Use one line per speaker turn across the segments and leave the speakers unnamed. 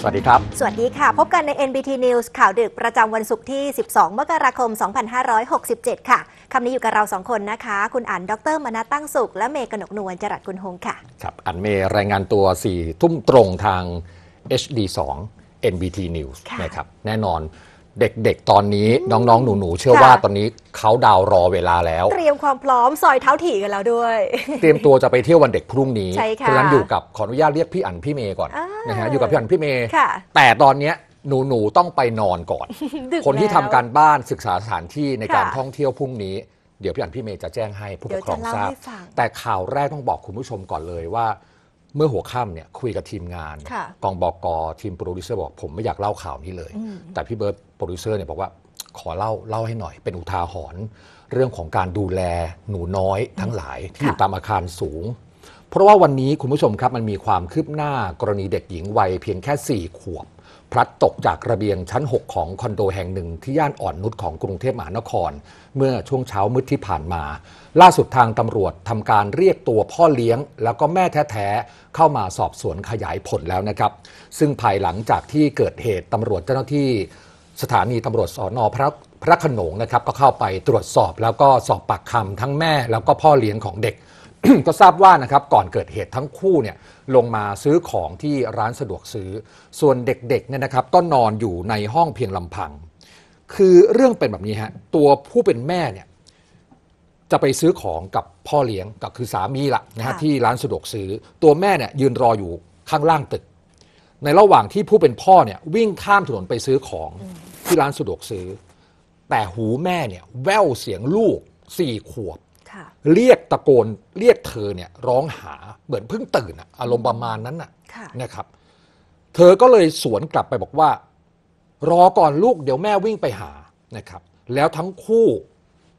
สวัสดีครับ
สวัสดีค่ะพบกันใน NBT News ข่าวดึกประจำวันศุกร์ที่ 12 มกราคม 2567 ค่ะคำนี้อยู่กับเราสองคนนะคะ คุณอันดร มนาตั้งสุข และเมย์กนกนวลจรัสกุลหงค่ะ
ครับอันเมย์รายงานตัว 4 ทุ่มตรงทาง HD2 NBT News นะครับแน่นอนเด็กๆ ตอนนี้น้องๆ หนูๆ เชื่อว่าตอนนี้เขาดาวรอเวลาแล้ว เต
รียมความพร้อมซอยเท้าถี่กันแล้วด้วย เตรียม
ตัวจะไปเที่ยววันเด็กพรุ่งนี้เพราะฉะนั้นอยู่กับขออนุญาตเรียกพี่อั๋นพี่เมย์ก่อนนะฮะอยู่กับพี่อั๋นพี่เมย์แต่ตอนเนี้ยหนูหนูต้องไปนอนก่อน คนที่ทำการบ้านศึกษาสถานที่ในการท่องเที่ยวพรุ่งนี้เดี๋ยวพี่อันพี่เมย์จะแจ้งให้ผู้ปกครองทราบ แต่ข่าวแรกต้องบอกคุณผู้ชมก่อนเลยว่าเมื่อหัวค่ำเนี่ยคุยกับทีมงานกองบอกอทีมโปรดิวเซอร์บอกผมไม่อยากเล่าข่าวนี้เลย แต่พี่เบิร์ตโปรดิวเซอร์เนี่ยบอกว่าขอเล่าเล่าให้หน่อยเป็นอุทาหรณ์เรื่องของการดูแลหนูน้อยทั้งหลาย ที่อยู่ตามอาคารสูง เพราะว่าวันนี้คุณผู้ชมครับมันมีความคืบหน้ากรณีเด็กหญิงวัยเพียงแค่ 4 ขวบพลัดตกจากระเบียงชั้น 6 ของคอนโดแห่งหนึ่ง ที่ย่านอ่อนนุชของกรุงเทพมหานคร เมื่อช่วงเช้ามืดที่ผ่านมา ล่าสุดทางตำรวจทำการเรียกตัวพ่อเลี้ยงแล้วก็แม่แท้ๆ เข้ามาสอบสวนขยายผลแล้วนะครับ ซึ่งภายหลังจากที่เกิดเหตุตำรวจเจ้าหน้าที่สถานีตำรวจสอนอพระพระขนงนะครับ ก็เข้าไปตรวจสอบแล้วก็สอบปากคำทั้งแม่แล้วก็พ่อเลี้ยงของเด็กก็ทราบว่านะครับก่อนเกิดเหตุทั้งคู่เนี่ยลงมาซื้อของที่ร้านสะดวกซื้อส่วนเด็กๆเนี่ยนะครับก็นอนอยู่ในห้องเพียงลำพัง คือเรื่องเป็นแบบนี้ฮะตัวผู้เป็นแม่เนี่ยจะไปซื้อของกับพ่อเลี้ยงกับคือสามีละนะฮะะที่ร้านสะดวกซื้อ ตัวแม่เนี่ยยืนรออยู่ข้างล่างตึก ในระหว่างที่ผู้เป็นพ่อเนี่ยวิ่งข้ามถนนไปซื้อของที่ร้านสะดวกซื้อ แต่หูแม่เนี่ยแว่วเสียงลูกสี่ขวบเรียกตะโกนเรียกเธอเนี่ยร้องหา เหมือนเพิ่งตื่นอะอารมณ์ประมาณนั้นน่ะนะครับ เธอก็เลยสวนกลับไปบอกว่า รอก่อนลูกเดี๋ยวแม่วิ่งไปหานะครับ แล้วทั้งคู่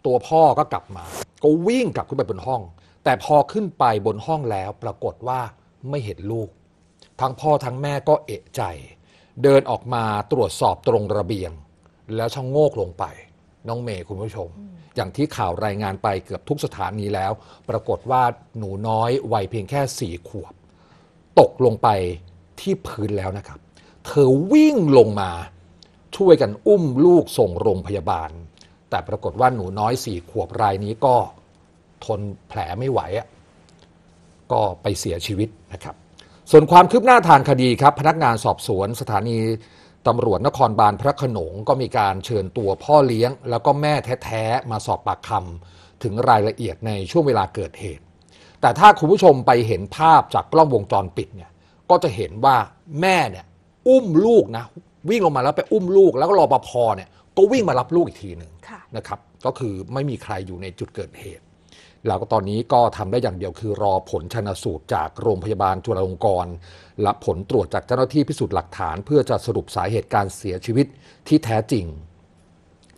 ตัวพ่อก็กลับมา ก็วิ่งกลับขึ้นไปบนห้อง แต่พอขึ้นไปบนห้องแล้วปรากฏว่าไม่เห็นลูก ทั้งพ่อทั้งแม่ก็เอะใจ เดินออกมาตรวจสอบตรงระเบียง แล้วชะงโงกลงไปน้องเมย์คุณผู้ชม อย่างที่ข่าวรายงานไปเกือบทุกสถานีแล้ว ปรากฏว่าหนูน้อยวัยเพียงแค่สี่ขวบ ตกลงไปที่พื้นแล้วนะครับ เธอวิ่งลงมา ช่วยกันอุ้มลูกส่งโรงพยาบาล แต่ปรากฏว่าหนูน้อยสี่ขวบรายนี้ก็ทนแผลไม่ไหวอ่ะก็ไปเสียชีวิตนะครับ ส่วนความคืบหน้าทางคดีครับ พนักงานสอบสวนสถานีตำรวจนครบาลพระขนงก็มีการเชิญตัวพ่อเลี้ยง แล้วก็แม่แท้ ๆ มาสอบปากคำถึงรายละเอียดในช่วงเวลาเกิดเหตุ แต่ถ้าคุณผู้ชมไปเห็นภาพจากกล้องวงจรปิดเนี่ยก็จะเห็นว่าแม่เนี่ยอุ้มลูกนะ วิ่งลงมาแล้วไปอุ้มลูกแล้วก็รอปภเนี่ยก็วิ่งมารับลูกอีกทีหนึ่งนะครับก็คือไม่มีใครอยู่ในจุดเกิดเหตุแล้วก็ตอนนี้ก็ทำได้อย่างเดียวคือรอผลชนสูตรจากโรงพยาบาลจุฬาลงกรณ์และผลตรวจจากเจ้าหน้าที่พิสูจน์หลักฐานเพื่อจะสรุปสาเหตุการเสียชีวิตที่แท้จริง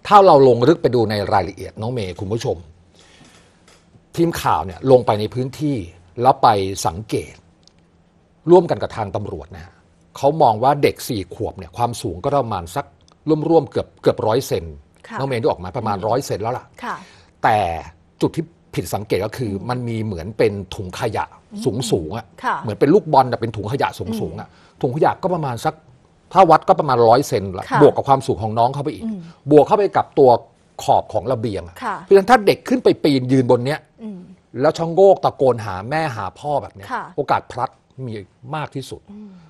ถ้าเราลงลึกไปดูในรายละเอียดน้องเมย์คุณผู้ชม ทีมข่าวเนี่ยลงไปในพื้นที่แล้วไปสังเกต ร่วมกันกับทางตำรวจนะเขามองว่าเด็กสี่ขวบเนี่ยความสูงก็ประมาณสักร่วมๆเกือบเกือบร้อยเซนน้องเมย์ดูออกมาประมาณร้อยเซนแล้วล่ะแต่จุดที่ผิดสังเกตก็คือมันมีเหมือนเป็นถุงขยะสูงสูงอ่ะ่ะเหมือนเป็นลูกบอลแต่เป็นถุงขยะสูงสูงอ่ะถุงขยะก็ประมาณสักถ้าวัดก็ประมาณร้อยเซนละบวกกับความสูงของน้องเข้าไปอีกบวกเข้าไปกับตัวขอบของระเบียง่เพราะฉะนั้นถ้าเด็กขึ้นไปปีนยืนบนเนี้ยแล้วชองโงกตะโกนหาแม่หาพ่อแบบเนี้ยโอกาสพลัดมีมากที่สุด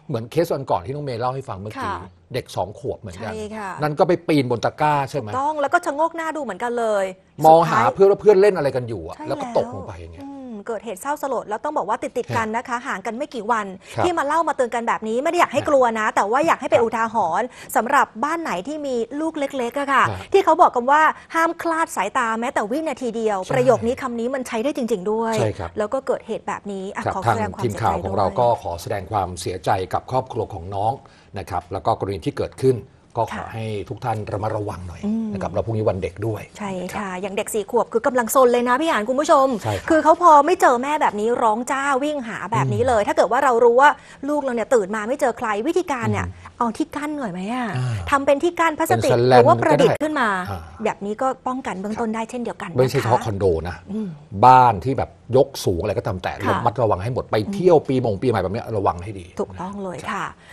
เหมือนเคสวันก่อนที่น้องเมย์เล่าให้ฟังเมื่อกี้ เด็กสองขวบเหมือนกัน นั่นก็ไปปีนบนตะกร้าใช่ไหมต
้องแล้วก็ชะงกหน้าดูเหมือนกันเลย มองหา
เพื่อนเพื่อนเล่นอะไรกันอยู่แล้วก็ตกลงไป
อย่างเงี้ยเกิดเหตุเศร้าสลดแล้วต้องบอกว่าติดติดกันนะคะห่างกันไม่กี่วัน ที่มาเล่ามาเตือนกันแบบนี้ไม่ได้อยากให้กลัวนะ แต่ว่าอยากให้เป็นอุทาหรณ์สำหรับบ้านไหนที่มีลูกเล็กๆค่ะ ที่เขาบอกกันว่าห้ามคลาดสายตาแม้แต่วินาทีเดียว ประโยคนี้คำนี้มันใช้ได้จริง ๆด้วย แล้วก็เกิดเหตุแบบนี้ขอแสดงความเสียใจทีมข่าวของเราก็ข
อแสดงความเสียใจกับครอบครัวของน้องนะครับแล้วก็กรณีที่เกิดขึ้นก็ขอให้ทุกท่านระมัดระวังหน่อยนะครับเราพรุ่งนี้วันเด็ก
ด้วย ใช่ค่ะอย่างเด็กสี่ขวบ คือกำลังซนเลยนะ พี่หานคุณผู้ชม คือเขาพอไม่เจอแม่แบบนี้ร้องจ้าวิ่งหาแบบนี้เลย ถ้าเกิดว่าเรารู้ว่าลูกเราเนี่ยตื่นมาไม่เจอใครวิธีการเนี่ยเอาที่กั้นหน่อยไหมอ่ะทำเป็นที่กั้นพลาสติกหรือว่าประดิษฐ์ขึ้นมา แบบนี้ก็ป้องกันเบื้องต้นได้เช่นเดียวกันไม่ใช่เฉพาะคอน
โดนะบ้านที่แบบยกสูงอะไรก็ตามแต่ระมัดระวังให้หมดไปเที่ยวปีมงปีใหม่แบบนี้ระวังให้ดี
ถูกต้องเลยค่ะ